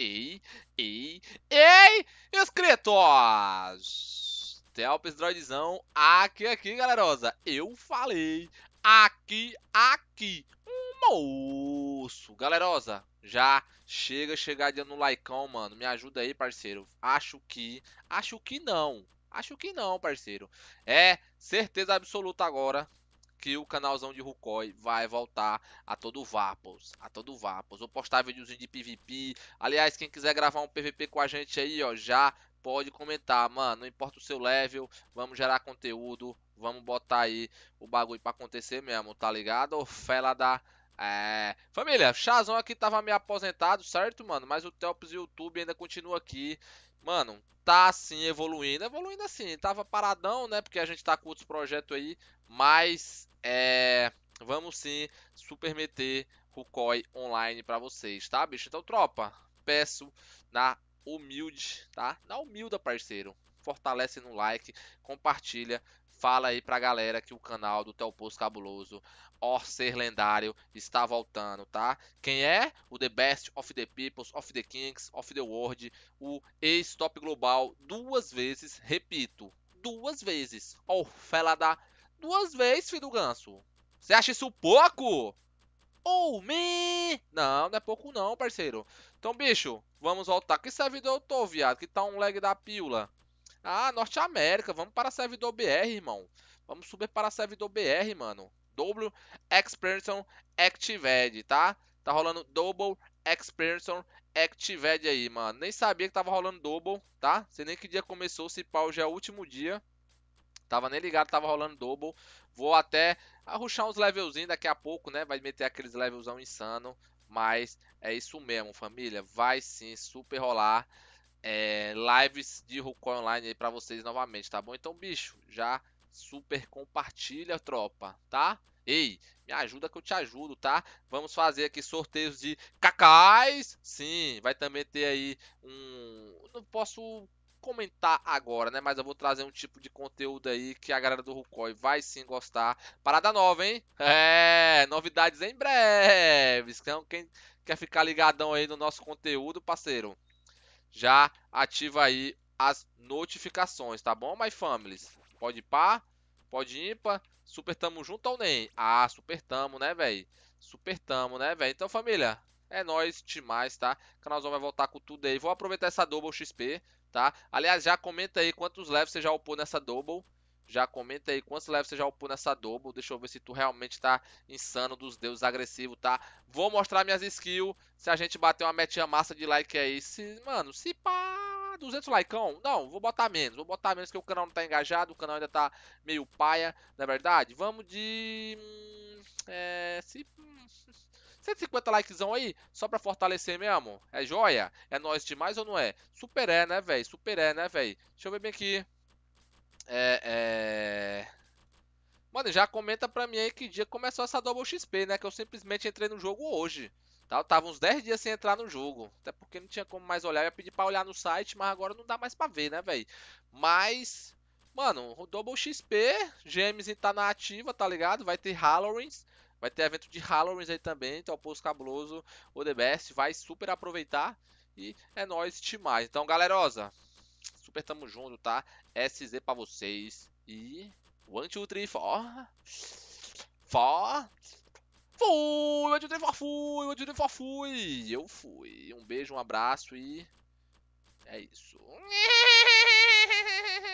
Ei, ei, ei, inscritos! Telpes Droidzão, aqui, aqui, galerosa. Eu falei, aqui, aqui. Moço, galerosa, já chega chegadinha no likeão, mano. Me ajuda aí, parceiro. Acho que, acho que não. Acho que não, parceiro. É certeza absoluta agora que o canalzão de Rukoy vai voltar a todo vapos, a todo vapos. Vou postar videozinho de PVP. Aliás, quem quiser gravar um PVP com a gente aí, ó, já pode comentar, mano, não importa o seu level, vamos gerar conteúdo, vamos botar aí o bagulho para acontecer mesmo, tá ligado? fela da é. Família, Chazão aqui tava meio aposentado, certo, mano? Mas o Telps YouTube ainda continua aqui. Mano, tá assim evoluindo. Evoluindo assim, tava paradão, né? Porque a gente tá com outros projetos aí. Mas, é. Vamos sim supermeter o COI online pra vocês, tá, bicho? Então, tropa, peço na humilde, tá? Na humilda, parceiro. Fortalece no like, compartilha, Fala aí pra galera que o canal do Teu Poço Cabuloso, ó Ser Lendário, está voltando, tá? Quem é? O The Best of the Peoples, of the Kings, of the World, o ex-top global, duas vezes, repito, duas vezes. Ó, oh, fela da duas vezes, filho do ganso. Você acha isso pouco? Oh, me! Não, não é pouco não, parceiro. Então, bicho, vamos voltar. Que servidor eu tô, viado? Que tá um lag da pílula. Ah, Norte América, vamos para servidor BR, irmão. Vamos subir para servidor BR, mano. Double experience activated, tá? Tá rolando Double experience activated aí, mano. Nem sabia que tava rolando Double, tá? Sei nem que dia começou, se pau já é o último dia. Tava nem ligado, tava rolando Double. Vou até arruxar uns levelzinhos daqui a pouco, né? Vai meter aqueles levelzão insano. Mas é isso mesmo, família. Vai sim super rolar é, lives de Ruko Online aí pra vocês novamente, tá bom? Então, bicho, já super compartilha, tropa, tá? Ei, me ajuda que eu te ajudo, tá? Vamos fazer aqui sorteios de cacais. Sim, vai também ter aí um... Não posso comentar agora, né? Mas eu vou trazer um tipo de conteúdo aí que a galera do Rucoy vai sim gostar. Parada nova, hein? É, novidades em breve. Então, quem quer ficar ligadão aí no nosso conteúdo, parceiro, já ativa aí as notificações, tá bom, my families? Pode par, pode ímpar, super tamo junto ou nem? Ah, super tamo, né, velho? Super tamo, né, velho? Então, família, é nóis demais, tá? O canalzão vai voltar com tudo aí. Vou aproveitar essa Double XP, tá? Aliás, já comenta aí quantos levels você já upou nessa Double, já comenta aí quantos leves você já upou nessa double. Deixa eu ver se tu realmente tá insano dos deuses, agressivo, tá? Vou mostrar minhas skills. Se a gente bater uma metinha massa de like aí. Se, mano, se pá, 200 likeão. Não, vou botar menos. Vou botar menos porque o canal não tá engajado. O canal ainda tá meio paia, na é verdade. Vamos de... Hum, é... Se... 150 likezão aí, só pra fortalecer mesmo. É joia? É nós demais ou não é? Super é, né, velho? Super é, né, velho? Deixa eu ver bem aqui. É, é... Mano, já comenta pra mim aí que dia começou essa Double XP, né? Que eu simplesmente entrei no jogo hoje. Tá? Eu tava uns 10 dias sem entrar no jogo. Até porque não tinha como mais olhar. Eu ia pedir pra olhar no site, mas agora não dá mais pra ver, né, velho? Mas, mano, o Double XP, James tá na ativa, tá ligado? Vai ter Halloween Vai ter evento de Halloween aí também, então o Poço Cabuloso, o The Best, vai super aproveitar. E é nóis demais. Então, galerosa, Super tamo junto, tá? SZ pra vocês. E... One, two, three, four. Four. Fui, one, two, three, four, fui, one, two, three, four, fui. Eu fui. Um beijo, um abraço e... É isso.